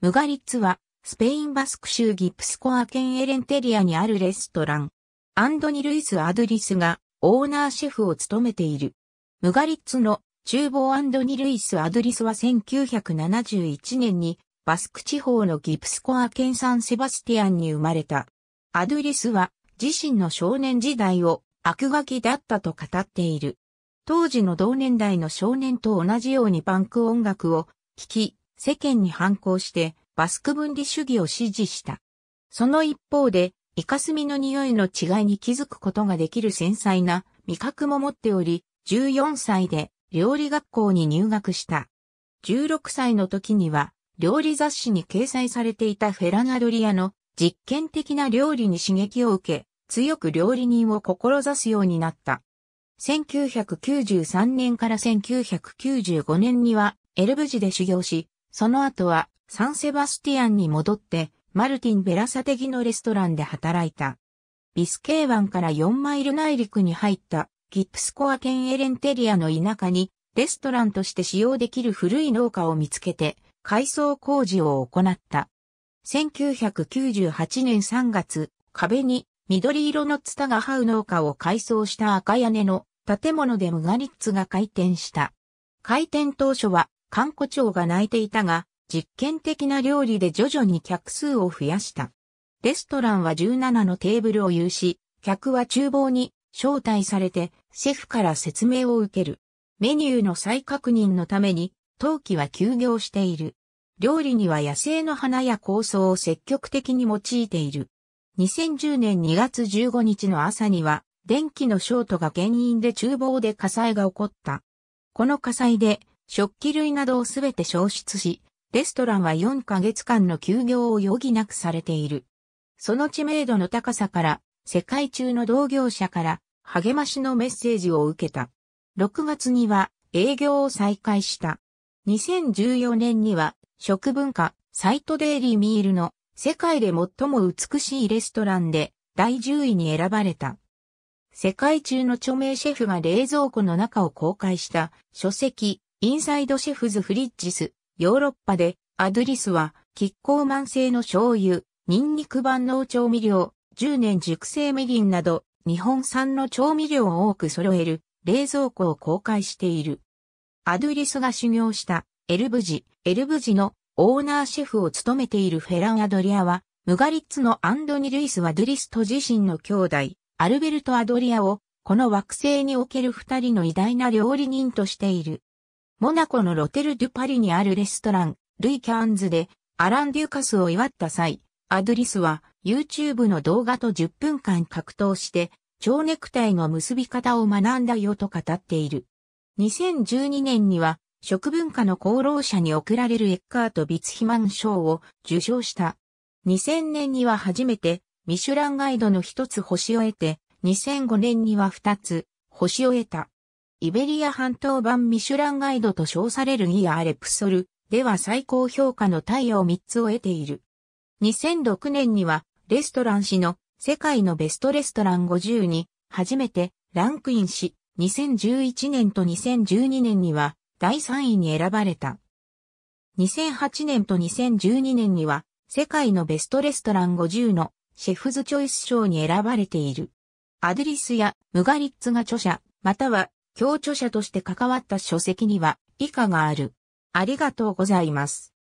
ムガリッツは、スペインバスク州ギプスコア県エレンテリアにあるレストラン。アンドニ・ルイス・アドリスがオーナーシェフを務めている。ムガリッツの厨房アンドニ・ルイス・アドリスは1971年にバスク地方のギプスコア県サンセバスティアンに生まれた。アドリスは自身の少年時代を悪ガキだったと語っている。当時の同年代の少年と同じようにパンク音楽を聴き、世間に反抗してバスク分離主義を支持した。その一方で、イカスミの匂いの違いに気づくことができる繊細な味覚も持っており、14歳で料理学校に入学した。16歳の時には、料理雑誌に掲載されていたフェラナドリアの実験的な料理に刺激を受け、強く料理人を志すようになった。1993年から1995年には、エルブジで修行し、その後はサンセバスティアンに戻って、マルティン・ベラサテギのレストランで働いた。ビスケー湾から4マイル内陸に入ったギプスコア県エレンテリアの田舎にレストランとして使用できる古い農家を見つけて改装工事を行った。1998年3月、壁に緑色のツタが這う農家を改装した赤屋根の建物でムガリッツが開店した。開店当初は観光長が泣いていたが、実験的な料理で徐々に客数を増やした。レストランは17のテーブルを有し、客は厨房に招待されて、シェフから説明を受ける。メニューの再確認のために、陶器は休業している。料理には野生の花や香草を積極的に用いている。2010年2月15日の朝には、電気のショートが原因で厨房で火災が起こった。この火災で食器類などをすべて消失し、レストランは4ヶ月間の休業を余儀なくされている。その知名度の高さから、世界中の同業者から励ましのメッセージを受けた。6月には営業を再開した。2014年には食文化サイトデイリーミールの世界で最も美しいレストランで第10位に選ばれた。世界中の著名シェフが冷蔵庫の中を公開した書籍インサイドシェフズ・フリッジス、ヨーロッパで、アドリスは、キッコーマン製の醤油、ニンニク万能調味料、10年熟成みりんなど、日本産の調味料を多く揃える、冷蔵庫を公開している。アドリスが修行したエルブジ、エルブジのオーナーシェフを務めているフェラン・アドリアは、ムガリッツのアンドニ・ルイス・アドリスと自身の兄弟、アルベルト・アドリアを、この惑星における二人の偉大な料理人としている。モナコのロテル・デュ・パリにあるレストラン、ルイ・キャンズで、アラン・デュカスを祝った際、アドリスは YouTube の動画と10分間格闘して、蝶ネクタイの結び方を学んだよと語っている。2012年には、食文化の功労者に贈られるエッカート・ビツヒマン賞を受賞した。2000年には初めて、ミシュランガイドの一つ星を得て、2005年には二つ、星を得た。イベリア半島版ミシュランガイドと称されるギア・レプソルでは最高評価のタイを3つを得ている。2006年にはレストラン誌の世界のベストレストラン50に初めてランクインし、2011年と2012年には第3位に選ばれた。2008年と2012年には世界のベストレストラン50のシェフズチョイス賞に選ばれている。アデリスやムガリッツが著者、または協著者として関わった書籍には以下がある。ありがとうございます。